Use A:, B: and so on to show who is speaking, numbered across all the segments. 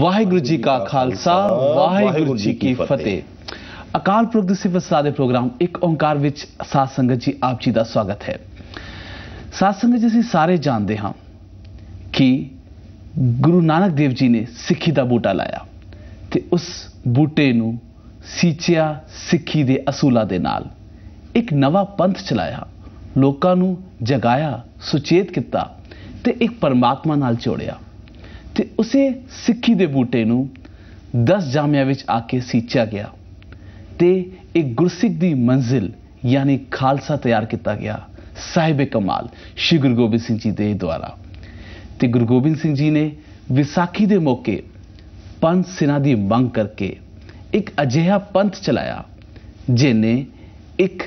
A: ਵਾਹਿਗੁਰੂ ਜੀ ਕਾ ਖਾਲਸਾ ਵਾਹਿਗੁਰੂ ਜੀ ਕੀ ਫਤਿਹ ਅਕਾਲ ਪੁਰਖ ਦੇ ਸਿਫਤ ਸਲਾਹ ਪ੍ਰੋਗਰਾਮ ਇੱਕ ਓੰਕਾਰ ਵਿੱਚ ਸਾਧ ਸੰਗਤ ਜੀ ਆਪ ਜੀ ਦਾ ਸਵਾਗਤ ਹੈ ਸਾਧ ਸੰਗਤ ਜੀ ਅਸੀਂ ਸਾਰੇ ਜਾਣਦੇ ਹਾਂ ਕਿ ਗੁਰੂ ਨਾਨਕ ਦੇਵ ਜੀ ਨੇ ਸਿੱਖੀ ਦਾ ਬੂਟਾ ਲਾਇਆ ਤੇ ਉਸ ਬੂਟੇ ਨੂੰ ਸੀਚਿਆ ਸਿੱਖੀ ਦੇ ਅਸੂਲਾਂ ਦੇ ਨਾਲ ਇੱਕ ਨਵਾਂ ਪੰਥ ਚਲਾਇਆ ਲੋਕਾਂ ਨੂੰ ਜਗਾਇਆ ਸੁਚੇਤ ਕੀਤਾ ਤੇ ਇੱਕ ਪਰਮਾਤਮਾ ਨਾਲ ਜੋੜਿਆ ਤੇ ਉਸੇ ਸਿੱਖੀ ਦੇ ਬੂਟੇ ਨੂੰ 10 ਜਾਮਿਆਂ ਵਿੱਚ ਆ ਕੇ ਸਿੱਚਿਆ ਗਿਆ ਤੇ ਇੱਕ ਗੁਰਸਿੱਖ ਦੀ ਮੰਜ਼ਿਲ ਯਾਨੀ ਖਾਲਸਾ ਤਿਆਰ ਕੀਤਾ ਗਿਆ ਸਾਹਿਬ ਕਮਾਲ ਸ਼੍ਰੀ ਗੁਰੂ ਗੋਬਿੰਦ ਸਿੰਘ ਜੀ ਦੇ ਦੁਆਰਾ ਤੇ ਗੁਰੂ ਗੋਬਿੰਦ ਸਿੰਘ ਜੀ ਨੇ ਵਿਸਾਖੀ ਦੇ ਮੌਕੇ ਪੰਥ ਸਿਨਾ ਦੀ ਮੰਗ ਕਰਕੇ ਇੱਕ ਅਜਿਹਾ ਪੰਥ ਚਲਾਇਆ ਜਿਨੇ ਇੱਕ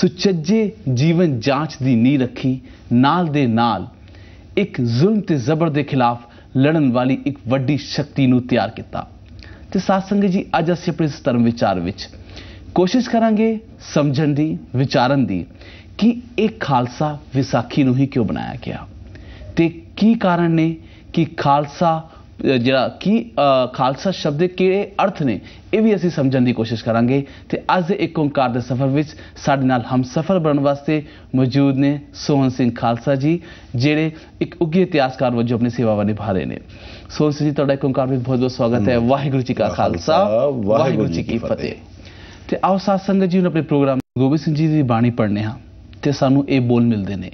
A: ਸੁਚੱਜੇ ਜੀਵਨ ਜਾਂਚ ਦੀ ਨੀ ਰੱਖੀ ਨਾਲ ਦੇ ਨਾਲ ਇੱਕ ਜ਼ੁਲਮ ਤੇ ਜ਼ਬਰ ਦੇ ਖਿਲਾਫ ਲੜਨ ਵਾਲੀ ਇੱਕ ਵੱਡੀ ਸ਼ਕਤੀ ਨੂੰ ਤਿਆਰ ਕੀਤਾ ਤੇ ਸਾਧ ਸੰਗਤ ਜੀ ਅੱਜ ਅਸੀਂ ਆਪਣੇ ਇਸ ਧਰਮ ਵਿਚਾਰ ਵਿੱਚ ਕੋਸ਼ਿਸ਼ ਕਰਾਂਗੇ ਸਮਝਣ ਦੀ ਵਿਚਾਰਨ ਦੀ ਕਿ ਇਹ ਖਾਲਸਾ ਵਿਸਾਖੀ ਨੂੰ ਹੀ ਕਿਉਂ ਬਣਾਇਆ ਗਿਆ ਤੇ ਕੀ ਕਾਰਨ ਨੇ ਕਿ ਖਾਲਸਾ ਜਿਹੜਾ ਕੀ ਖਾਲਸਾ ਸ਼ਬਦ ਦੇ ਕਿਹੜੇ ਅਰਥ ਨੇ ਇਹ ਵੀ ਅਸੀਂ ਸਮਝਣ ਦੀ ਕੋਸ਼ਿਸ਼ ਕਰਾਂਗੇ ਤੇ ਅੱਜ ਦੇ ਇੱਕ ਓੰਕਾਰ ਦੇ ਸਫ਼ਰ ਵਿੱਚ ਸਾਡੇ ਨਾਲ ਹਮਸਫ਼ਰ ਬਣਨ ਵਾਸਤੇ ਮੌਜੂਦ ਨੇ ਸੋਹਨ ਸਿੰਘ ਖਾਲਸਾ ਜੀ ਜਿਹੜੇ ਇੱਕ ਉੱਗੇ ਇਤਿਹਾਸਕਾਰ ਵਜੋਂ ਆਪਣੀ ਸੇਵਾਵਾਂ ਨਿਭਾ ਰਹੇ ਨੇ ਸੋਹਨ ਸਿੰਘ ਜੀ ਤੁਹਾਡਾ ਇੱਕ ਓੰਕਾਰ ਵਿੱਚ ਬਹੁਤ ਬਹੁਤ ਸਵਾਗਤ ਹੈ ਵਾਹਿਗੁਰੂ ਜੀ ਕਾ ਖਾਲਸਾ ਵਾਹਿਗੁਰੂ ਜੀ ਕੀ ਫਤਿਹ ਤੇ ਆਓ ਸਾਧ ਸੰਗਤ ਜੀ ਨੂੰ ਆਪਣੇ ਪ੍ਰੋਗਰਾਮ ਗੋਬਿੰਦ ਸਿੰਘ ਜੀ ਦੀ ਬਾਣੀ ਪੜ੍ਹਨੇ ਆ ਤੇ ਸਾਨੂੰ ਇਹ ਬੋਲ ਮਿਲਦੇ ਨੇ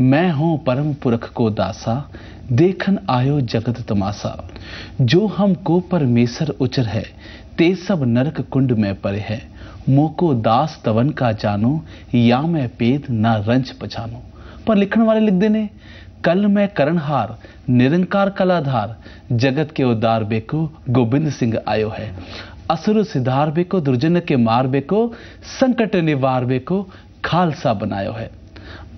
A: ਮੈਂ ਹਾਂ ਪਰਮ ਪੁਰਖ ਕੋ ਦਾਸਾ देखन आयो जगत तमाशा जो हम को परमेश्वर उचर है ते सब नरक कुंड में परे है मोको दास तवन का जानो या मैं पेद ना रंच पछानो पर लिखण वाले लिख देने कल मैं करणहार निरंकार कलाधार जगत के उदार बेको गोविंद सिंह आयो है असुर सिधार बेको दुर्जन के मार बेको संकट निवार बेको खालसा बनायो है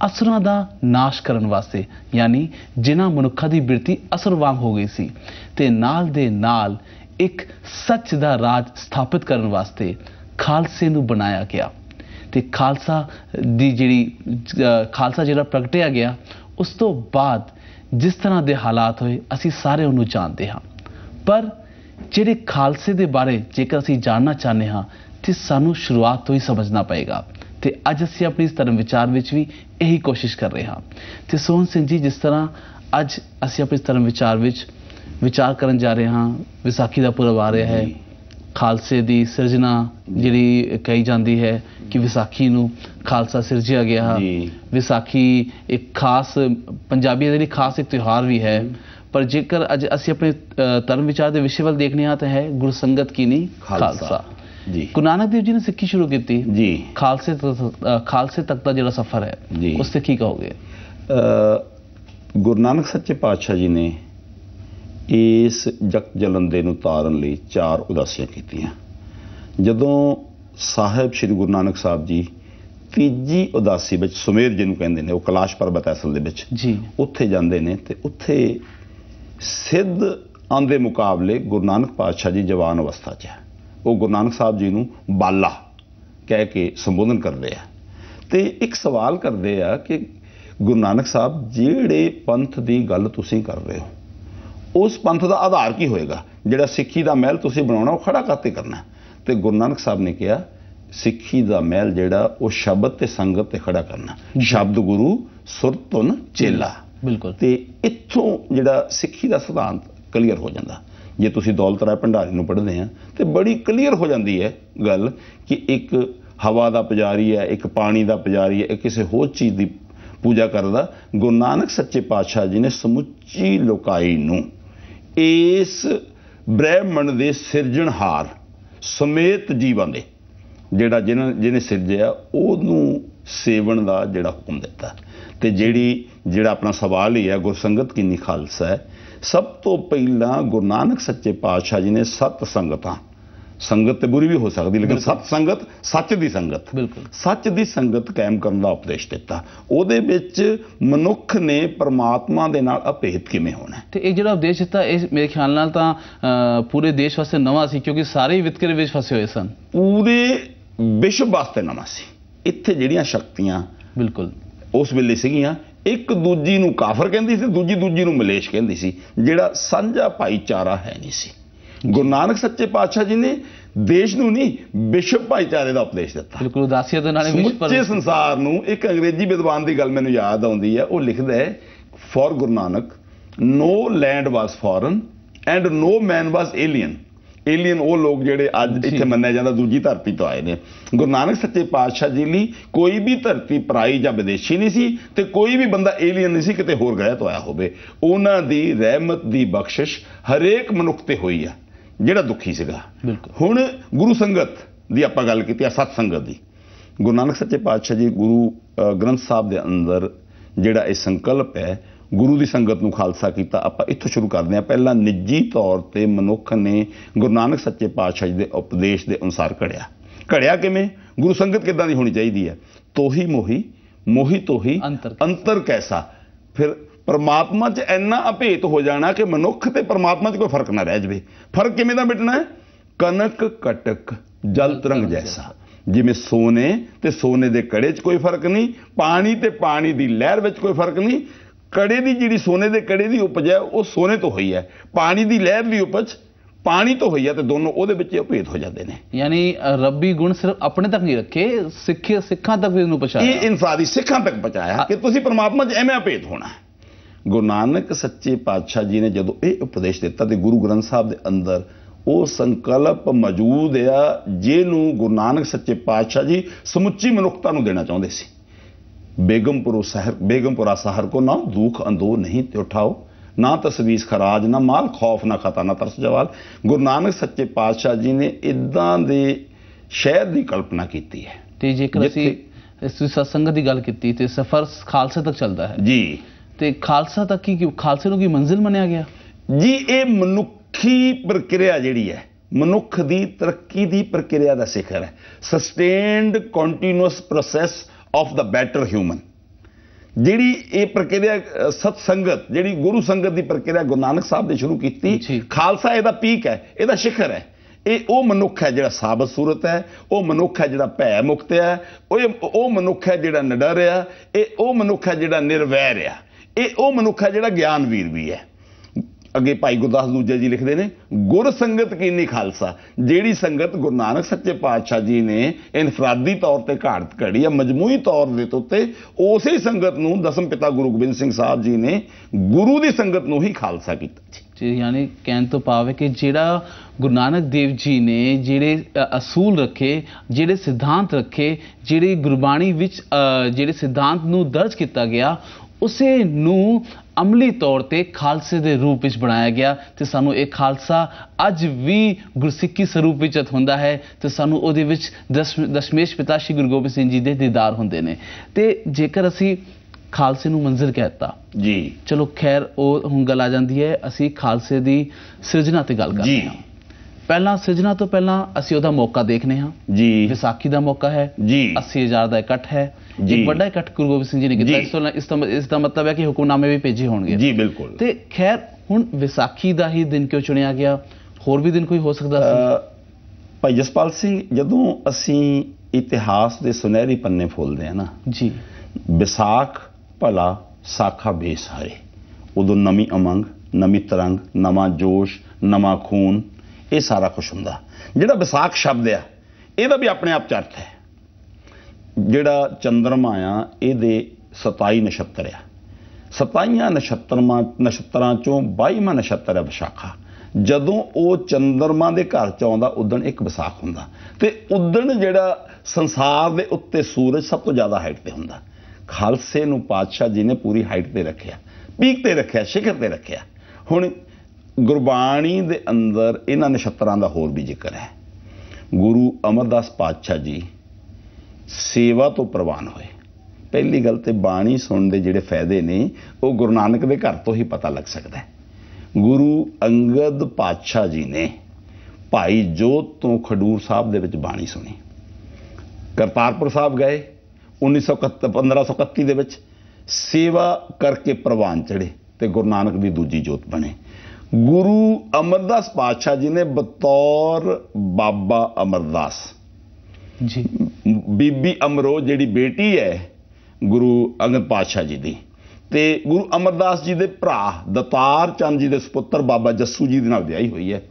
A: ਅਸਰਾਂ ਦਾ ਨਾਸ਼ ਕਰਨ ਵਾਸਤੇ ਯਾਨੀ ਜਿਨ੍ਹਾਂ ਮਨੁੱਖਾਂ ਦੀ ਬਿਰਤੀ ਅਸਰ ਵਾਂਗ ਹੋ ਗਈ ਸੀ ਤੇ ਨਾਲ ਦੇ ਨਾਲ ਇੱਕ ਸੱਚ ਦਾ ਰਾਜ ਸਥਾਪਿਤ ਕਰਨ ਵਾਸਤੇ ਖਾਲਸੇ ਨੂੰ ਬਣਾਇਆ ਗਿਆ ਤੇ ਖਾਲਸਾ ਦੀ ਜਿਹੜੀ ਖਾਲਸਾ ਜਿਹੜਾ ਪ੍ਰਗਟਿਆ ਗਿਆ ਉਸ ਤੋਂ ਬਾਅਦ ਜਿਸ ਤਰ੍ਹਾਂ ਦੇ ਹਾਲਾਤ ਹੋਏ ਅਸੀਂ ਸਾਰੇ ਉਹਨੂੰ ਜਾਣਦੇ ਹਾਂ ਪਰ ਜਿਹੜੇ ਖਾਲਸੇ ਦੇ ਬਾਰੇ ਜੇਕਰ ਅਸੀਂ ਜਾਣਨਾ ਚਾਹੁੰਦੇ ਹਾਂ ਤੇ ਸਾਨੂੰ ਸ਼ੁਰੂਆਤ ਤੋਂ ਹੀ ਸਮਝਣਾ ਪਏਗਾ ਤੇ ਅੱਜ ਅਸੀਂ ਆਪਣੀ ਧਰਮ ਵਿਚਾਰ ਵਿੱਚ ਵੀ ਇਹੀ ਕੋਸ਼ਿਸ਼ ਕਰ ਰਹੇ ਹਾਂ ਤੇ ਸੋਹਣ ਸਿੰਘ ਜੀ ਜਿਸ ਤਰ੍ਹਾਂ ਅੱਜ ਅਸੀਂ ਆਪਣੀ ਧਰਮ ਵਿਚਾਰ ਵਿੱਚ ਵਿਚਾਰ ਕਰਨ ਜਾ ਰਹੇ ਹਾਂ ਵਿਸਾਖੀ ਦਾ ਪੁਰਬ ਆ ਰਿਹਾ ਹੈ ਖਾਲਸੇ ਦੀ ਸਿਰਜਣਾ ਜਿਹੜੀ ਕਹੀ ਜਾਂਦੀ ਹੈ ਕਿ ਵਿਸਾਖੀ ਨੂੰ ਖਾਲਸਾ ਸਿਰਜਿਆ ਗਿਆ ਵਿਸਾਖੀ ਇੱਕ ਖਾਸ ਪੰਜਾਬੀਆਂ ਦੇ ਲਈ ਖਾਸ ਇੱਕ ਤਿਉਹਾਰ ਵੀ ਹੈ ਪਰ ਜੇਕਰ ਅੱਜ ਅਸੀਂ ਆਪਣੇ ਧਰਮ ਵਿਚਾਰ ਦੇ ਵਿਸ਼ੇ ਵੱਲ ਦੇਖਣੇ ਆ ਤਾਂ ਹੈ ਗੁਰਸੰਗਤ ਕੀ ਨਹੀਂ ਖਾਲਸਾ ਜੀ ਗੁਰੂ ਨਾਨਕ ਦੇਵ ਜੀ ਨੇ ਸਿੱਖੀ ਸ਼ੁਰੂ ਕੀਤੀ ਜੀ ਖਾਲਸੇ ਖਾਲਸੇ ਤੱਕ ਦਾ ਜਿਹੜਾ ਸਫ਼ਰ ਹੈ ਉਸ ਤੇ ਕੀ ਕਹੋਗੇ
B: ਗੁਰੂ ਨਾਨਕ ਸੱਚੇ ਪਾਤਸ਼ਾਹ ਜੀ ਨੇ ਇਸ ਜਗਤ ਜਲੰਦੇ ਨੂੰ ਤਾਰਨ ਲਈ ਚਾਰ ਉਦਾਸੀਆਂ ਕੀਤੀਆਂ ਜਦੋਂ ਸਾਹਿਬ ਸ੍ਰੀ ਗੁਰੂ ਨਾਨਕ ਸਾਹਿਬ ਜੀ ਤੀਜੀ ਉਦਾਸੀ ਵਿੱਚ ਸੁਮੇਰ ਜਿਹਨੂੰ ਕਹਿੰਦੇ ਨੇ ਉਹ ਕਲਾਸ਼ ਪਰਬਤ ਅਸਲ ਦੇ ਵਿੱਚ ਜੀ ਉੱਥੇ ਜਾਂਦੇ ਨੇ ਤੇ ਉੱਥੇ ਸਿੱਧ ਆਂਦੇ ਮੁਕਾਬਲੇ ਗੁਰੂ ਨਾਨਕ ਪਾਤਸ਼ਾਹ ਜੀ ਜਵਾਨ ਅਵਸਥਾ 'ਚ ਹੈ ਉਹ ਗੁਰੂ ਨਾਨਕ ਸਾਹਿਬ ਜੀ ਨੂੰ ਬਾਲਾ ਕਹਿ ਕੇ ਸੰਬੋਧਨ ਕਰਦੇ ਆ ਤੇ ਇੱਕ ਸਵਾਲ ਕਰਦੇ ਆ ਕਿ ਗੁਰੂ ਨਾਨਕ ਸਾਹਿਬ ਜਿਹੜੇ ਪੰਥ ਦੀ ਗੱਲ ਤੁਸੀਂ ਕਰ ਰਹੇ ਹੋ ਉਸ ਪੰਥ ਦਾ ਆਧਾਰ ਕੀ ਹੋਏਗਾ ਜਿਹੜਾ ਸਿੱਖੀ ਦਾ ਮਹਿਲ ਤੁਸੀਂ ਬਣਾਉਣਾ ਉਹ ਖੜਾ ਕਰਤੇ ਕਰਨਾ ਤੇ ਗੁਰੂ ਨਾਨਕ ਸਾਹਿਬ ਨੇ ਕਿਹਾ ਸਿੱਖੀ ਦਾ ਮਹਿਲ ਜਿਹੜਾ ਉਹ ਸ਼ਬਦ ਤੇ ਸੰਗਤ ਤੇ ਖੜਾ ਕਰਨਾ ਸ਼ਬਦ ਗੁਰੂ ਸੁਰਤੁਨ ਚੇਲਾ ਬਿਲਕੁਲ ਤੇ ਇੱਥੋਂ ਜਿਹੜਾ ਸਿੱਖੀ ਦਾ ਸਿਧਾਂਤ ਕਲੀਅਰ ਹੋ ਜਾਂਦਾ ਜੇ ਤੁਸੀਂ ਦੌਲਤ ਰਾਏ ਭੰਡਾਰੀ ਨੂੰ ਪੜ੍ਹਦੇ ਆ ਤੇ ਬੜੀ ਕਲੀਅਰ ਹੋ ਜਾਂਦੀ ਹੈ ਗੱਲ ਕਿ ਇੱਕ ਹਵਾ ਦਾ ਪੁਜਾਰੀ ਹੈ ਇੱਕ ਪਾਣੀ ਦਾ ਪੁਜਾਰੀ ਹੈ ਕਿਸੇ ਹੋਰ ਚੀਜ਼ ਦੀ ਪੂਜਾ ਕਰਦਾ ਗੁਰੂ ਨਾਨਕ ਸੱਚੇ ਪਾਤਸ਼ਾਹ ਜੀ ਨੇ ਸਮੁੱਚੀ ਲੋਕਾਈ ਨੂੰ ਇਸ ਬ੍ਰਹਿਮੰਡ ਦੇ ਸਿਰਜਣਹਾਰ ਸਮੇਤ ਜੀਵਾਂ ਦੇ ਜਿਹੜਾ ਜਿਹਨਾਂ ਜਿਹਨੇ ਸਿਰਜਿਆ ਉਹਨੂੰ ਸੇਵਣ ਦਾ ਜਿਹੜਾ ਹੁਕਮ ਦਿੱਤਾ ਤੇ ਜਿਹੜੀ ਜਿਹੜਾ ਆਪਣਾ ਸਵਾਲ ਹੀ ਹੈ ਗੁਰਸੰਗਤ ਕਿੰਨੀ ਖਾਲਸਾ ਹੈ ਸਭ ਤੋਂ ਪਹਿਲਾਂ ਗੁਰੂ ਨਾਨਕ ਸੱਚੇ ਪਾਤਸ਼ਾਹ ਜੀ ਨੇ ਸਤ ਸੰਗਤਾਂ ਸੰਗਤ ਤੇ ਬੁਰੀ ਵੀ ਹੋ ਸਕਦੀ ਲੇਕਿਨ ਸਤ ਸੰਗਤ ਸੱਚ ਦੀ ਸੰਗਤ ਬਿਲਕੁਲ ਸੱਚ ਦੀ ਸੰਗਤ ਕਾਇਮ ਕਰਨ ਦਾ ਉਪਦੇਸ਼ ਦਿੱਤਾ ਉਹਦੇ ਵਿੱਚ ਮਨੁੱਖ ਨੇ ਪਰਮਾਤਮਾ ਦੇ ਨਾਲ ਅਪੇਤ ਕਿਵੇਂ ਹੋਣਾ
A: ਤੇ ਇਹ ਜਿਹੜਾ ਉਪਦੇਸ਼ ਦਿੱਤਾ ਇਹ ਮੇਰੇ ਖਿਆਲ ਨਾਲ ਤਾਂ ਪੂਰੇ ਦੇਸ਼ ਵਾਸਤੇ ਨਵਾਂ ਸੀ
B: ਕਿਉਂਕਿ ਸਾਰੇ ਵਿਤਕਰੇ ਵਿੱਚ ਫਸੇ ਹੋਏ ਸਨ ਪੂਰੇ ਵਿਸ਼ਵ ਵਾਸਤੇ ਨਵਾਂ ਸੀ ਇੱਥੇ ਜਿਹੜੀਆਂ ਸ਼ਕਤੀਆਂ ਬਿਲਕੁਲ ਉਸ ਵੇਲੇ ਸੀਗੀਆਂ ਇੱਕ ਦੂਜੀ ਨੂੰ ਕਾਫਰ ਕਹਿੰਦੀ ਸੀ ਦੂਜੀ ਦੂਜੀ ਨੂੰ ਮਲੇਸ਼ ਕਹਿੰਦੀ ਸੀ ਜਿਹੜਾ ਸਾਂਝਾ ਭਾਈਚਾਰਾ ਹੈ ਨਹੀਂ ਸੀ ਗੁਰੂ ਨਾਨਕ ਸੱਚੇ ਪਾਤਸ਼ਾਹ ਜੀ ਨੇ ਦੇਸ਼ ਨੂੰ ਨਹੀਂ ਵਿਸ਼ਵ ਭਾਈਚਾਰੇ ਦਾ ਉਪਦੇਸ਼ ਦਿੱਤਾ ਬਿਲਕੁਲ ਉਦਾਸੀਆ
A: ਉਹਨਾਂ ਨੇ ਵਿਸ਼ਵ ਪਰ ਸੱਚੇ
B: ਸੰਸਾਰ ਨੂੰ ਇੱਕ ਅੰਗਰੇਜ਼ੀ ਵਿਦਵਾਨ ਦੀ ਗੱਲ ਮੈਨੂੰ ਯਾਦ ਆਉਂਦੀ ਹੈ ਉਹ ਲਿਖਦਾ ਹੈ for Guru Nanak no land was foreign and no man was alien alien ਉਹ ਲੋਕ ਜਿਹੜੇ ਅੱਜ ਇੱਥੇ ਮੰਨਿਆ ਜਾਂਦਾ ਦੂਜੀ ਧਰਤੀ ਤੋਂ ਆਏ ਨੇ ਗੁਰੂ ਨਾਨਕ ਸੱਚੇ ਪਾਤਸ਼ਾਹ ਜੀ ਲਈ ਕੋਈ ਵੀ ਧਰਤੀ ਪਰਾਈ ਜਾਂ ਵਿਦੇਸ਼ੀ ਨਹੀਂ ਸੀ ਤੇ ਕੋਈ ਵੀ ਬੰਦਾ ਏਲੀਅਨ ਨਹੀਂ ਸੀ ਕਿਤੇ ਹੋਰ ਗ੍ਰਹਿ ਤੋਂ ਆਇਆ ਹੋਵੇ ਉਹਨਾਂ ਦੀ ਰਹਿਮਤ ਦੀ ਬਖਸ਼ਿਸ਼ ਹਰੇਕ ਮਨੁੱਖ ਤੇ ਹੋਈ ਆ ਜਿਹੜਾ ਦੁਖੀ ਸੀਗਾ ਹੁਣ ਗੁਰੂ ਸੰਗਤ ਦੀ ਆਪਾਂ ਗੱਲ ਕੀਤੀ ਆ ਸਤ ਸੰਗਤ ਦੀ ਗੁਰੂ ਨਾਨਕ ਸੱਚੇ ਪਾਤਸ਼ਾਹ ਜੀ ਗੁਰੂ ਗ੍ਰੰਥ ਸਾਹਿਬ ਦੇ ਅੰਦਰ ਜਿਹੜਾ ਇਹ ਸੰਕਲਪ ਹੈ ਗੁਰੂ ਦੀ ਸੰਗਤ ਨੂੰ ਖਾਲਸਾ ਕੀਤਾ ਆਪਾਂ ਇੱਥੋਂ ਸ਼ੁਰੂ ਕਰਦੇ ਹਾਂ ਪਹਿਲਾਂ ਨਿੱਜੀ ਤੌਰ ਤੇ ਮਨੁੱਖ ਨੇ ਗੁਰੂ ਨਾਨਕ ਸੱਚੇ ਪਾਤਸ਼ਾਹ ਜੀ ਦੇ ਉਪਦੇਸ਼ ਦੇ ਅਨੁਸਾਰ ਘੜਿਆ ਘੜਿਆ ਕਿਵੇਂ ਗੁਰੂ ਸੰਗਤ ਕਿੱਦਾਂ ਦੀ ਹੋਣੀ ਚਾਹੀਦੀ ਹੈ ਤੋਹੀ ਮੋਹੀ ਮੋਹੀ ਤੋਹੀ ਅੰਤਰ ਕੈਸਾ ਫਿਰ ਪਰਮਾਤਮਾ 'ਚ ਇੰਨਾ ਅਭੇਤ ਹੋ ਜਾਣਾ ਕਿ ਮਨੁੱਖ ਤੇ ਪਰਮਾਤਮਾ 'ਚ ਕੋਈ ਫਰਕ ਨਾ ਰਹਿ ਜਵੇ ਫਰਕ ਕਿਵੇਂ ਦਾ ਮਿਟਣਾ ਹੈ ਕਨਕ ਕਟਕ ਜਲ ਤਰੰਗ ਜੈਸਾ ਜਿਵੇਂ ਸੋਨੇ ਤੇ ਸੋਨੇ ਦੇ ਕੜੇ 'ਚ ਕੋਈ ਫਰਕ ਨਹੀਂ ਪਾਣੀ ਤੇ ਪਾਣੀ ਦੀ ਲਹਿਰ ਵਿੱਚ ਕੋਈ ਫਰਕ ਨਹੀਂ ਕੜੇ ਦੀ ਜਿਹੜੀ ਸੋਨੇ ਦੇ ਕੜੇ ਦੀ ਉਪਜ ਹੈ ਉਹ ਸੋਨੇ ਤੋਂ ਹੋਈ ਹੈ ਪਾਣੀ ਦੀ ਲਹਿਰ ਦੀ ਉਪਜ ਪਾਣੀ ਤੋਂ ਹੋਈ ਹੈ ਤੇ ਦੋਨੋਂ ਉਹਦੇ ਵਿੱਚ ਭੇਦ ਹੋ ਜਾਂਦੇ ਨੇ
A: ਯਾਨੀ ਰੱਬੀ ਗੁਣ ਸਿਰਫ ਆਪਣੇ ਤੱਕ ਨਹੀਂ ਰੱਖੇ ਸਿੱਖੇ ਸਿੱਖਾਂ ਤੱਕ ਵੀ ਇਹਨੂੰ ਪਹੁੰਚਾਇਆ ਇਹ
B: ਇਨਸਾਨੀ ਸਿੱਖਾਂ ਤੱਕ ਪਹੁੰਚਾਇਆ ਕਿ ਤੁਸੀਂ ਪਰਮਾਤਮਾ 'ਚ ਐਵੇਂ ਭੇਦ ਹੋਣਾ ਗੁਰੂ ਨਾਨਕ ਸੱਚੇ ਪਾਤਸ਼ਾਹ ਜੀ ਨੇ ਜਦੋਂ ਇਹ ਉਪਦੇਸ਼ ਦਿੱਤਾ ਤੇ ਗੁਰੂ ਗ੍ਰੰਥ ਸਾਹਿਬ ਦੇ ਅੰਦਰ ਉਹ ਸੰਕਲਪ ਮੌਜੂਦ ਆ ਜਿਹਨੂੰ ਗੁਰੂ ਨਾਨਕ ਸੱਚੇ ਪਾਤਸ਼ਾਹ ਜੀ ਸਮੁੱਚੀ ਮਨੁੱਖਤਾ ਨੂੰ ਦੇਣਾ ਚਾਹੁੰਦੇ ਸੀ ਸ਼ਹਿਰ शहर ਸ਼ਹਿਰ ਕੋ ਨਾ ਦੁਖ ਅੰਦੋ ਨਹੀਂ ਤੇ ਉਠਾਓ ਨਾ ਤਸਵੀਸ ਖਰਾਜ ਨਾ ਮਾਲ ਖੌਫ ਨਾ ਖਤਾ ਨਾ ਤਰਸ ਜਵਾਲ ਗੁਰੂ ਨਾਨਕ ਸੱਚੇ ਪਾਤਸ਼ਾਹ ਜੀ ਨੇ ਇਦਾਂ ਦੇ ਸ਼ਹਿਰ ਦੀ ਕਲਪਨਾ ਕੀਤੀ ਹੈ ਤੇ ਜੇਕਰ ਅਸੀਂ ਇਸ ਸਤਸੰਗ ਦੀ ਗੱਲ ਕੀਤੀ ਤੇ ਸਫਰ
A: ਖਾਲਸੇ ਤੱਕ ਚੱਲਦਾ ਹੈ ਜੀ ਤੇ ਖਾਲਸਾ ਤੱਕ ਕੀ
B: ਖਾਲਸੇ ਨੂੰ ਕੀ ਮੰਜ਼ਿਲ ਮੰਨਿਆ ਗਿਆ ਜੀ ਇਹ ਮਨੁੱਖੀ ਪ੍ਰਕਿਰਿਆ ਜਿਹੜੀ ਹੈ ਮਨੁੱਖ ਦੀ ਤਰੱਕੀ ਦੀ ਪ੍ਰਕਿਰਿਆ ਦਾ ਸਿਖਰ ਹੈ sustained continuous process of the better human ਜਿਹੜੀ ਇਹ ਪ੍ਰਕਿਰਿਆ ਸਤ ਸੰਗਤ ਜਿਹੜੀ ਗੁਰੂ ਸੰਗਤ ਦੀ ਪ੍ਰਕਿਰਿਆ ਗੁਰੂ ਨਾਨਕ ਸਾਹਿਬ ਨੇ ਸ਼ੁਰੂ ਕੀਤੀ ਖਾਲਸਾ ਇਹਦਾ ਪੀਕ ਹੈ ਇਹਦਾ ਸਿਖਰ ਹੈ ਇਹ ਉਹ ਮਨੁੱਖ ਹੈ ਜਿਹੜਾ ਸਾਬਤ ਸੂਰਤ ਹੈ ਉਹ ਮਨੁੱਖ ਹੈ ਜਿਹੜਾ ਭੈ ਮੁਕਤ ਹੈ ਉਹ ਉਹ ਮਨੁੱਖ ਹੈ ਜਿਹੜਾ ਨਿਡਰ ਹੈ ਇਹ ਉਹ ਮਨੁੱਖ ਹੈ ਜਿਹੜਾ ਨਿਰਵੈਰ ਹੈ ਇਹ ਉਹ ਮਨੁੱਖ ਹੈ ਜਿਹੜਾ ਗਿਆਨਵੀਰ ਵੀ ਹੈ ਅੱਗੇ ਭਾਈ ਗੁਰਦਾਸ ਦੂਜੇ ਜੀ ਲਿਖਦੇ ਨੇ ਗੁਰ ਸੰਗਤ ਕੀਨੀ ਖਾਲਸਾ ਜਿਹੜੀ ਸੰਗਤ ਗੁਰੂ ਨਾਨਕ ਸੱਚੇ ਪਾਤਸ਼ਾਹ ਜੀ ਨੇ ਇਨਫਰਾਦੀ ਤੌਰ ਤੇ ਘਾੜਤ ਘੜੀ ਆ ਮਜਮੂਈ ਤੌਰ ਦੇ ਉੱਤੇ ਉਸੇ ਸੰਗਤ ਨੂੰ ਦਸਮ ਪਿਤਾ ਗੁਰੂ ਗੋਬਿੰਦ ਸਿੰਘ ਸਾਹਿਬ ਜੀ ਨੇ ਗੁਰੂ ਦੀ ਸੰਗਤ ਨੂੰ ਹੀ ਖਾਲਸਾ ਕੀਤਾ
A: ਜੀ ਜੀ ਯਾਨੀ ਕਹਿਣ ਤੋਂ ਪਾਵੇ ਕਿ ਜਿਹੜਾ ਗੁਰੂ ਨਾਨਕ ਦੇਵ ਜੀ ਨੇ ਜਿਹੜੇ ਅਸੂਲ ਰੱਖੇ ਜਿਹੜੇ ਸਿਧਾਂਤ ਰੱਖੇ ਜਿਹੜੀ ਗੁਰਬਾਣੀ ਵਿੱਚ ਜਿਹੜੇ ਸਿਧਾਂਤ ਨੂੰ ਦਰਜ ਕੀਤਾ ਗਿਆ ਉਸੇ ਨੂੰ ਅਮਲੀ ਤੌਰ ਤੇ ਖਾਲਸੇ ਦੇ ਰੂਪ ਵਿੱਚ ਬਣਾਇਆ ਗਿਆ ਤੇ ਸਾਨੂੰ ਇਹ ਖਾਲਸਾ ਅੱਜ ਵੀ ਗੁਰਸਿੱਖੀ ਸਰੂਪ ਵਿੱਚ ਹੁੰਦਾ ਹੈ ਤੇ ਸਾਨੂੰ ਉਹਦੇ ਵਿੱਚ ਦਸ਼ਮੇਸ਼ ਪਿਤਾ ਸ਼੍ਰੀ ਗੁਰੂ ਗੋਬਿੰਦ ਸਿੰਘ ਜੀ ਦੇ ਦੀਦਾਰ ਹੁੰਦੇ ਨੇ ਤੇ ਜੇਕਰ ਅਸੀਂ ਖਾਲਸੇ ਨੂੰ ਮੰਜ਼ਰ ਕਹਿਤਾ ਜੀ ਚਲੋ ਖੈਰ ਉਹ ਹੁਣ ਗੱਲ ਆ ਜਾਂਦੀ ਹੈ ਅਸੀਂ ਖਾਲਸੇ ਦੀ ਸਿਰਜਣਾ ਤੇ ਗੱਲ ਕਰਦੇ ਹਾਂ ਪਹਿਲਾਂ ਸਿਜਣਾ ਤੋਂ ਪਹਿਲਾਂ ਅਸੀਂ ਉਹਦਾ ਮੌਕਾ ਦੇਖਨੇ ਹਾਂ ਜੀ ਵਿਸਾਖੀ ਦਾ ਮੌਕਾ ਹੈ ਜੀ 80000 ਦਾ ਇਕੱਠ ਹੈ ਇੱਕ ਵੱਡਾ ਇਕੱਠ ਗੁਰੂ ਗੋਬਿੰਦ ਸਿੰਘ ਜੀ ਨੇ ਕੀਤਾ ਇਸ ਤੋਂ ਇਸ ਦਾ ਮਤਲਬ ਹੈ ਕਿ ਹੁਕਮਨਾਮੇ ਵੀ ਭੇਜੇ ਹੋਣਗੇ ਜੀ ਬਿਲਕੁਲ
B: ਤੇ ਖੈਰ ਹੁਣ ਵਿਸਾਖੀ ਦਾ ਹੀ ਦਿਨ ਕਿਉਂ ਚੁਣਿਆ ਗਿਆ ਹੋਰ ਵੀ ਦਿਨ ਕੋਈ ਹੋ ਸਕਦਾ ਸੀ ਭਾਈ ਜਸਪਾਲ ਸਿੰਘ ਜਦੋਂ ਅਸੀਂ ਇਤਿਹਾਸ ਦੇ ਸੁਨਹਿਰੀ ਪੰਨੇ ਫੋਲਦੇ ਆ ਨਾ ਜੀ ਵਿਸਾਖ ਭਲਾ ਸਾਖਾ ਬੇਸਾਰੇ ਉਦੋਂ ਨਵੀਂ ਅਮੰਗ ਨਵੀਂ ਤਰੰਗ ਨਵਾਂ ਜੋਸ਼ ਨਵਾਂ ਖੂਨ ਇਹ ਸਾਰਾ ਕੁਝ ਹੁੰਦਾ ਜਿਹੜਾ ਵਿਸਾਖ ਸ਼ਬਦ ਆ ਇਹਦਾ ਵੀ ਆਪਣੇ ਆਪ ਚ ਅਰਥ ਹੈ ਜਿਹੜਾ ਚੰਦਰਮਾ ਆ ਇਹਦੇ 27 ਨਛੱਤਰ ਆ 27 ਨਛੱਤਰਮਾ ਨਛੱਤਰਾਂ ਚੋਂ 22ਵਾਂ ਨਛੱਤਰ ਹੈ ਵਿਸਾਖਾ ਜਦੋਂ ਉਹ ਚੰਦਰਮਾ ਦੇ ਘਰ ਚ ਆਉਂਦਾ ਉਦੋਂ ਇੱਕ ਵਿਸਾਖ ਹੁੰਦਾ ਤੇ ਉਦੋਂ ਜਿਹੜਾ ਸੰਸਾਰ ਦੇ ਉੱਤੇ ਸੂਰਜ ਸਭ ਤੋਂ ਜ਼ਿਆਦਾ ਹਾਈਟ ਤੇ ਹੁੰਦਾ ਖਾਲਸੇ ਨੂੰ ਪਾਤਸ਼ਾਹ ਜੀ ਨੇ ਪੂਰੀ ਹਾਈਟ ਤੇ ਰੱਖਿਆ ਪੀਕ ਤੇ ਰੱਖਿਆ ਸ਼ਿਖਰ ਤੇ ਰੱਖਿਆ ਹੁਣ ਗੁਰਬਾਣੀ ਦੇ ਅੰਦਰ ਇਹਨਾਂ ਨਛੱਤਰਾਂ ਦਾ ਹੋਰ ਵੀ ਜ਼ਿਕਰ ਹੈ ਗੁਰੂ ਅਮਰਦਾਸ ਪਾਤਸ਼ਾਹ ਜੀ ਸੇਵਾ ਤੋਂ ਪ੍ਰਵਾਨ ਹੋਏ ਪਹਿਲੀ ਗੱਲ ਤੇ ਬਾਣੀ ਸੁਣਨ ਦੇ ਜਿਹੜੇ ਫਾਇਦੇ ਨੇ ਉਹ ਗੁਰੂ ਨਾਨਕ ਦੇ ਘਰ ਤੋਂ ਹੀ ਪਤਾ ਲੱਗ ਸਕਦਾ ਹੈ ਗੁਰੂ ਅੰਗਦ ਪਾਤਸ਼ਾਹ ਜੀ ਨੇ ਭਾਈ ਜੋਤ ਤੋਂ ਖਡੂਰ ਸਾਹਿਬ ਦੇ ਵਿੱਚ ਬਾਣੀ ਸੁਣੀ ਕਰਤਾਰਪੁਰ ਸਾਹਿਬ ਗਏ 1931 ਦੇ ਵਿੱਚ ਸੇਵਾ ਕਰਕੇ ਪ੍ਰਵਾਨ ਚੜੇ ਤੇ ਗੁਰੂ ਨਾਨਕ ਦੀ ਦੂਜੀ ਜੋਤ ਬਣੇ ਗੁਰੂ ਅਮਰਦਾਸ ਪਾਤਸ਼ਾਹ ਜੀ ਨੇ ਬਤੌਰ ਬਾਬਾ ਅਮਰਦਾਸ ਜੀ ਬੀਬੀ ਅਮਰੋ ਜਿਹੜੀ ਬੇਟੀ ਹੈ ਗੁਰੂ ਅੰਗਦ ਪਾਤਸ਼ਾਹ ਜੀ ਦੀ ਤੇ ਗੁਰੂ ਅਮਰਦਾਸ ਜੀ ਦੇ ਭਰਾ ਦਤਾਰ ਚੰਦ ਜੀ ਦੇ ਸੁਪੁੱਤਰ ਬਾਬਾ ਜੱਸੂ ਜੀ ਦੇ ਨਾਲ ਵਿਆਹੀ ਹੋਈ ਹੈ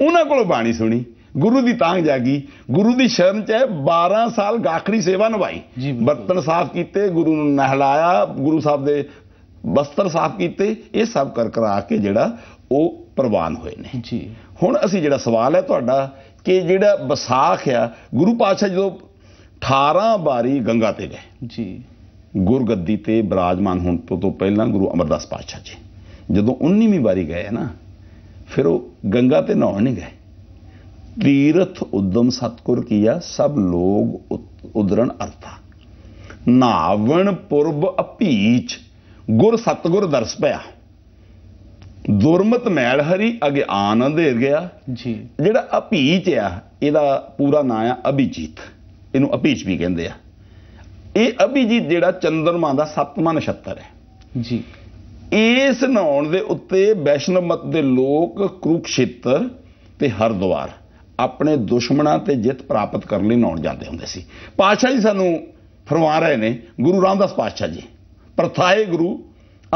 B: ਉਹਨਾਂ ਕੋਲੋਂ ਬਾਣੀ ਸੁਣੀ ਗੁਰੂ ਦੀ ਤਾਂਗ ਜਾਗੀ ਗੁਰੂ ਦੀ ਸ਼ਰਨ ਚ 12 ਸਾਲ ਗਾਖੜੀ ਸੇਵਾ ਨਿਭਾਈ ਬਰਤਨ ਸਾਫ਼ ਕੀਤੇ ਗੁਰੂ ਨੂੰ ਨਹਿਲਾਇਆ ਗੁਰੂ ਸਾਹਿਬ ਦੇ ਬਸਤਰ ਸਾਫ਼ ਕੀਤੇ ਇਹ ਸਭ ਕਰ ਕਰਾ ਕੇ ਜਿਹੜਾ ਉਹ ਪ੍ਰਵਾਨ ਹੋਏ ਨੇ ਜੀ ਹੁਣ ਅਸੀਂ ਜਿਹੜਾ ਸਵਾਲ ਹੈ ਤੁਹਾਡਾ ਕਿ ਜਿਹੜਾ ਵਿਸਾਖ ਆ ਗੁਰੂ ਪਾਤਸ਼ਾਹ ਜਦੋਂ 18 ਬਾਰੀ ਗੰਗਾ ਤੇ ਗਏ ਜੀ ਗੁਰਗੱਦੀ ਤੇ ਬਿਰਾਜਮਾਨ ਹੋਣ ਤੋਂ ਪਹਿਲਾਂ ਗੁਰੂ ਅਮਰਦਾਸ ਪਾਤਸ਼ਾਹ ਜੀ ਜਦੋਂ 19ਵੀਂ ਵਾਰੀ ਗਏ ਨਾ ਫਿਰ ਉਹ ਗੰਗਾ ਤੇ ਨਹਾਉਣ ਨਹੀਂ ਗਏ ਤੀਰਥ ਉਦਮ ਸਤਗੁਰ ਕੀਆ ਸਭ ਲੋਗ ਉਦਰਣ ਅਰਥਾ ਨਾਵਣ ਪੁਰਬ ਅਪੀਚ ਗੁਰ ਸਤਗੁਰ ਦਰਸ ਪਿਆ ਦੁਰਮਤ ਮੈਲ ਹਰੀ ਅਗੇ ਆਨੰਦ ਦੇ ਗਿਆ ਜੀ ਜਿਹੜਾ ਅਭੀਚ ਆ ਇਹਦਾ ਪੂਰਾ ਨਾਂ ਆ ਅਭੀਜੀਤ ਇਹਨੂੰ ਅਭੀਚ ਵੀ ਕਹਿੰਦੇ ਆ ਇਹ ਅਭੀਜੀਤ ਜਿਹੜਾ ਚੰਦਰਮਾ ਦਾ ਸੱਤਵਾਂ ਨਛੱਤਰ ਹੈ ਜੀ ਇਸ ਨਾਉਣ ਦੇ ਉੱਤੇ ਵੈਸ਼ਨਵ ਮਤ ਦੇ ਲੋਕ ਕੁਰੂਖੇਤਰ ਤੇ ਹਰਦੁਆਰ ਆਪਣੇ ਦੁਸ਼ਮਣਾਂ ਤੇ ਜਿੱਤ ਪ੍ਰਾਪਤ ਕਰਨ ਲਈ ਨਾਉਣ ਜਾਂਦੇ ਹੁੰਦੇ ਸੀ ਪਾਤਸ਼ਾਹ ਜੀ ਸਾਨੂੰ ਫਰਮਾ ਰਹੇ ਨੇ ਗੁਰੂ ਰਾਮਦਾਸ ਪਾਤਸ਼ਾਹ ਜੀ ਪ੍ਰਥਾਏ ਗੁਰੂ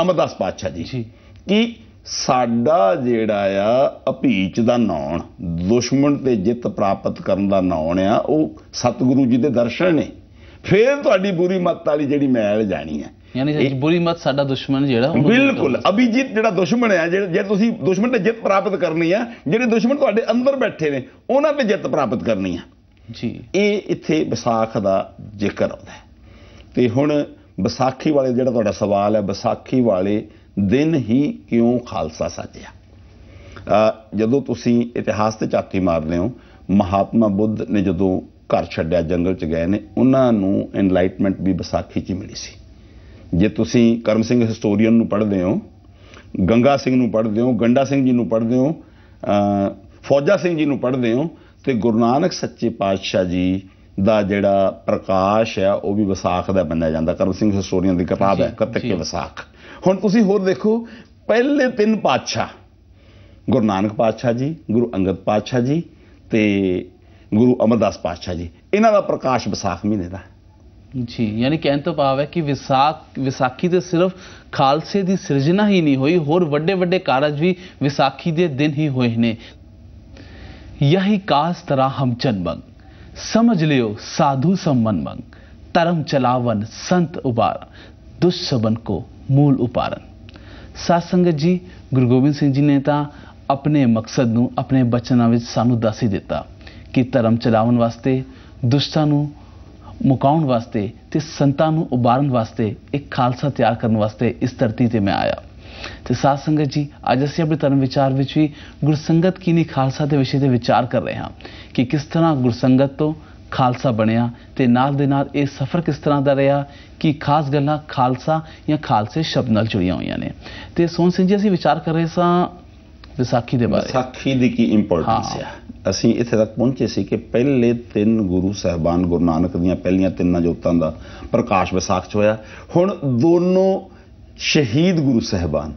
B: ਅਮਰਦਾਸ ਪਾਤਸ਼ਾਹ ਜੀ ਕਿ ਸਾਡਾ ਜਿਹੜਾ ਆ ਅਭੀਚ ਦਾ ਨਾਉਣ ਦੁਸ਼ਮਣ ਤੇ ਜਿੱਤ ਪ੍ਰਾਪਤ ਕਰਨ ਦਾ ਨਾਉਣ ਆ ਉਹ ਸਤਿਗੁਰੂ ਜੀ ਦੇ ਦਰਸ਼ਨ ਨੇ ਫੇਰ ਤੁਹਾਡੀ ਬੁਰੀ ਮਤ ਵਾਲੀ ਜਿਹੜੀ ਮੈਲ ਜਾਣੀ ਹੈ
A: ਯਾਨੀ ਬੁਰੀ ਮਤ ਸਾਡਾ ਦੁਸ਼ਮਣ ਜਿਹੜਾ
B: ਬਿਲਕੁਲ ਅਭਿਜੀਤ ਜਿਹੜਾ ਦੁਸ਼ਮਣ ਹੈ ਜੇ ਤੁਸੀਂ ਦੁਸ਼ਮਣ ਤੇ ਜਿੱਤ ਪ੍ਰਾਪਤ ਕਰਨੀ ਆ ਜਿਹੜੇ ਦੁਸ਼ਮਣ ਤੁਹਾਡੇ ਅੰਦਰ ਬੈਠੇ ਨੇ ਉਹਨਾਂ ਤੇ ਜਿੱਤ ਪ੍ਰਾਪਤ ਕਰਨੀ ਆ ਜੀ ਇਹ ਇੱਥੇ ਵਿਸਾਖ ਦਾ ਜ਼ਿਕਰ ਆਉਂਦਾ ਤੇ ਹੁਣ ਵਿਸਾਖੀ ਵਾਲੇ ਜਿਹੜਾ ਤੁਹਾਡਾ ਸਵਾਲ ਹੈ ਵਿਸਾਖੀ ਵਾਲੇ ਦਿਨ ਹੀ ਕਿਉਂ ਖਾਲਸਾ ਸਾਜਿਆ ਜਦੋਂ ਤੁਸੀਂ ਇਤਿਹਾਸ ਤੇ ਚਾਤੀ ਮਾਰਦੇ ਹੋ ਮਹਾਤਮਾ ਬੁੱਧ ਨੇ ਜਦੋਂ ਘਰ ਛੱਡਿਆ ਜੰਗਲ ਚ ਗਏ ਨੇ ਉਹਨਾਂ ਨੂੰ ਇਨਲਾਈਟਮੈਂਟ ਵੀ ਵਿਸਾਖੀ 'ਚ ਮਿਲੀ ਸੀ ਜੇ ਤੁਸੀਂ ਕਰਮ ਸਿੰਘ ਹਿਸਟੋਰੀਅਨ ਨੂੰ ਪੜ੍ਹਦੇ ਹੋ ਗੰਗਾ ਸਿੰਘ ਨੂੰ ਪੜ੍ਹਦੇ ਹੋ ਗੰਡਾ ਸਿੰਘ ਜੀ ਨੂੰ ਪੜ੍ਹਦੇ ਹੋ ਫੌਜਾ ਸਿੰਘ ਜੀ ਨੂੰ ਪੜ੍ਹਦੇ ਹੋ ਤੇ ਗੁਰੂ ਨਾਨਕ ਸੱਚੇ ਪਾਤਸ਼ਾਹ ਜੀ ਦਾ ਜਿਹੜਾ ਪ੍ਰਕਾਸ਼ ਹੈ ਉਹ ਵੀ ਵਿਸਾਖ ਦਾ ਮੰਨਿਆ ਜਾਂਦਾ ਕਰਮ ਸਿੰਘ ਹਿਸਟੋਰੀਅਨ ਦੀ ਕਿਤਾਬ ਹੈ ਕੱਤਕ ਕੇ ਵਿਸਾਖ ਹੁਣ ਤੁਸੀਂ ਹੋਰ ਦੇਖੋ ਪਹਿਲੇ ਤਿੰਨ ਪਾਤਸ਼ਾਹ ਗੁਰੂ ਨਾਨਕ ਪਾਤਸ਼ਾਹ ਜੀ ਗੁਰੂ ਅੰਗਦ ਪਾਤਸ਼ਾਹ ਜੀ ਤੇ ਗੁਰੂ ਅਮਰਦਾਸ ਪਾਤਸ਼ਾਹ ਜੀ ਇਹਨਾਂ ਦਾ ਪ੍ਰਕਾਸ਼ ਵਿਸਾਖ ਮਹੀਨੇ ਦਾ ਜੀ
A: ਯਾਨੀ ਕਹਿਣ ਤੋਂ ਭਾਵ ਹੈ ਕਿ ਵਿਸਾਖ ਵਿਸਾਖੀ ਤੇ ਸਿਰਫ ਖਾਲਸੇ ਦੀ ਸਿਰਜਣਾ ਹੀ ਨਹੀਂ ਹੋਈ ਹੋਰ ਵੱਡੇ ਵੱਡੇ ਕਾਰਜ ਵੀ ਵਿਸਾਖੀ ਦੇ ਦਿਨ ਹੀ ਹੋਏ ਨੇ ਯਹੀ ਕਾਸ ਤਰ੍ਹਾਂ ਹਮ ਜਨਮੰਗ ਸਮਝ ਲਿਓ ਸਾਧੂ ਸੰਮਨ ਮੰਗ ਧਰਮ ਚਲਾਵਨ ਸੰਤ ਉਬਾਰ ਦੁਸ਼ਬਨ ਕੋ ਮੂਲ ਉਪਾਰਨ ਸਾਧ ਸੰਗਤ ਜੀ ਗੁਰੂ ਗੋਬਿੰਦ ਸਿੰਘ ਜੀ ਨੇ ਤਾਂ ਆਪਣੇ ਮਕਸਦ ਨੂੰ ਆਪਣੇ ਬਚਨਾਂ ਵਿੱਚ ਸਾਨੂੰ ਦੱਸ ਹੀ ਦਿੱਤਾ ਕਿ ਧਰਮ ਚਲਾਉਣ ਵਾਸਤੇ ਦੁਸ਼ਟਾਂ ਨੂੰ ਮੁਕਾਉਣ ਵਾਸਤੇ ਤੇ ਸੰਤਾਂ ਨੂੰ ਉਬਾਰਨ ਵਾਸਤੇ ਇੱਕ ਖਾਲਸਾ ਤਿਆਰ ਕਰਨ ਵਾਸਤੇ ਇਸ ਧਰਤੀ ਤੇ ਮੈਂ ਆਇਆ ਤੇ ਸਾਧ ਸੰਗਤ ਜੀ ਅੱਜ ਅਸੀਂ ਆਪਣੇ ਤਰਨ ਵਿਚਾਰ ਵਿੱਚ ਵੀ ਗੁਰਸੰਗਤ ਕੀਨੀ ਖਾਲਸਾ ਦੇ ਵਿਸ਼ੇ ਤੇ ਵਿਚਾਰ ਕਰ ਰਹੇ ਹਾਂ ਕਿ ਕਿਸ ਤਰ੍ਹਾਂ ਗੁਰਸੰਗਤ ਤੋਂ ਖਾਲਸਾ ਬਣਿਆ ਤੇ ਨਾਲ ਦੇ ਨਾਲ ਇਹ ਸਫ਼ਰ ਕਿਸ ਤਰ੍ਹਾਂ ਦਾ ਰਿਹਾ ਕਿ ਖਾਸ ਗੱਲਾਂ ਖਾਲਸਾ ਜਾਂ ਖਾਲਸੇ ਸ਼ਬਦ ਨਾਲ ਜੁੜੀਆਂ ਹੋਈਆਂ ਨੇ ਤੇ ਸੋਨ ਸਿੰਘ ਜੀ ਅਸੀਂ ਵਿਚਾਰ ਕਰ ਰਹੇ ਸਾਂ ਵਿਸਾਖੀ ਦੇ ਬਾਰੇ
B: ਵਿਸਾਖੀ ਦੀ ਕੀ ਇੰਪੋਰਟੈਂਸ ਹੈ ਅਸੀਂ ਇੱਥੇ ਤੱਕ ਪਹੁੰਚੇ ਸੀ ਕਿ ਪਹਿਲੇ ਤਿੰਨ ਗੁਰੂ ਸਾਹਿਬਾਨ ਗੁਰੂ ਨਾਨਕ ਦੀਆਂ ਪਹਿਲੀਆਂ ਤਿੰਨਾਂ ਜੋਤਾਂ ਦਾ ਪ੍ਰਕਾਸ਼ ਵਿਸਾਖ ਚ ਹੋਇਆ ਹੁਣ ਦੋਨੋਂ ਸ਼ਹੀਦ ਗੁਰੂ ਸਹਿਬਾਨ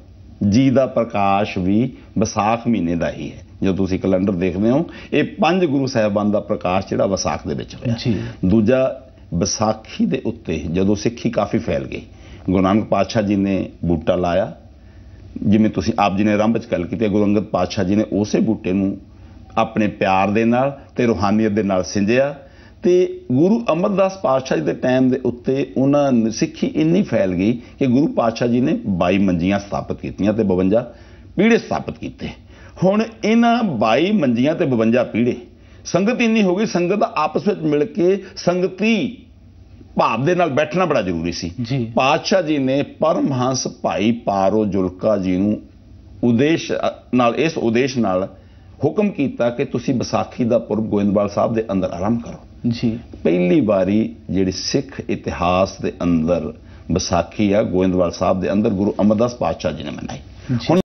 B: ਜੀ ਦਾ ਪ੍ਰਕਾਸ਼ ਵੀ ਵਿਸਾਖ ਮਹੀਨੇ ਦਾ ਹੀ ਹੈ ਜੋ ਤੁਸੀਂ ਕੈਲੰਡਰ ਦੇਖਦੇ ਹੋ ਇਹ ਪੰਜ ਗੁਰੂ ਸਹਿਬਾਨ ਦਾ ਪ੍ਰਕਾਸ਼ ਜਿਹੜਾ ਵਿਸਾਖ ਦੇ ਵਿੱਚ ਹੋਇਆ ਦੂਜਾ ਵਿਸਾਖੀ ਦੇ ਉੱਤੇ ਜਦੋਂ ਸਿੱਖੀ ਕਾਫੀ ਫੈਲ ਗਈ ਗੁਰੂ ਨਾਨਕ ਪਾਤਸ਼ਾਹ ਜੀ ਨੇ ਬੂਟਾ ਲਾਇਆ ਜਿਵੇਂ ਤੁਸੀਂ ਆਪ ਜੀ ਨੇ ਆਰੰਭ ਵਿੱਚ ਗੱਲ ਕੀਤੀ ਗੁਰੂ ਅੰਗਦ ਪਾਤਸ਼ਾਹ ਜੀ ਨੇ ਉਸੇ ਬੂਟੇ ਨੂੰ ਆਪਣੇ ਪਿਆਰ ਦੇ ਨਾਲ ਤੇ ਰੋਹਾਨੀਅਤ ਦੇ ਨਾਲ ਸਿੰਜਿਆ ਤੇ ਗੁਰੂ ਅਮਰਦਾਸ ਪਾਤਸ਼ਾਹ ਜੀ ਦੇ ਟਾਈਮ ਦੇ ਉੱਤੇ ਉਹਨਾਂ ਸਿੱਖੀ ਇੰਨੀ ਫੈਲ ਗਈ ਕਿ ਗੁਰੂ ਪਾਤਸ਼ਾਹ ਜੀ ਨੇ 22 ਮੰਜੀਆਂ ਸਥਾਪਿਤ ਕੀਤੀਆਂ ਤੇ 52 ਪੀੜੇ ਸਥਾਪਿਤ ਕੀਤੇ ਹੁਣ ਇਹਨਾਂ 22 ਮੰਜੀਆਂ ਤੇ 52 ਪੀੜੇ ਸੰਗਤ ਇੰਨੀ ਹੋ ਗਈ ਸੰਗਤ ਆਪਸ ਵਿੱਚ ਮਿਲ ਕੇ ਸੰਗਤੀ ਭਾਵ ਦੇ ਨਾਲ ਬੈਠਣਾ ਬੜਾ ਜ਼ਰੂਰੀ ਸੀ ਪਾਤਸ਼ਾਹ ਜੀ ਨੇ ਪਰਮਹੰਸ ਭਾਈ ਪਾਰੋ ਜੁਲਕਾ ਜੀ ਨੂੰ ਉਦੇਸ਼ ਨਾਲ ਇਸ ਉਦੇਸ਼ ਨਾਲ ਹੁਕਮ ਕੀਤਾ ਕਿ ਤੁਸੀਂ ਵਿਸਾਖੀ ਦਾ ਪੁਰਬ ਗੋਇੰਦਵਾਲ ਸਾਹਿਬ ਦੇ ਅੰਦਰ ਆਰੰਭ ਕਰੋ ਜੀ ਪਹਿਲੀ ਵਾਰੀ ਜਿਹੜੇ ਸਿੱਖ ਇਤਿਹਾਸ ਦੇ ਅੰਦਰ ਵਿਸਾਖੀ ਆ ਗੋਇੰਦਵਾਲ ਸਾਹਿਬ ਦੇ ਅੰਦਰ ਗੁਰੂ ਅਮਰਦਾਸ ਪਾਤਸ਼ਾਹ ਜੀ ਨੇ ਮਨਾਈ
A: ਹੁਣ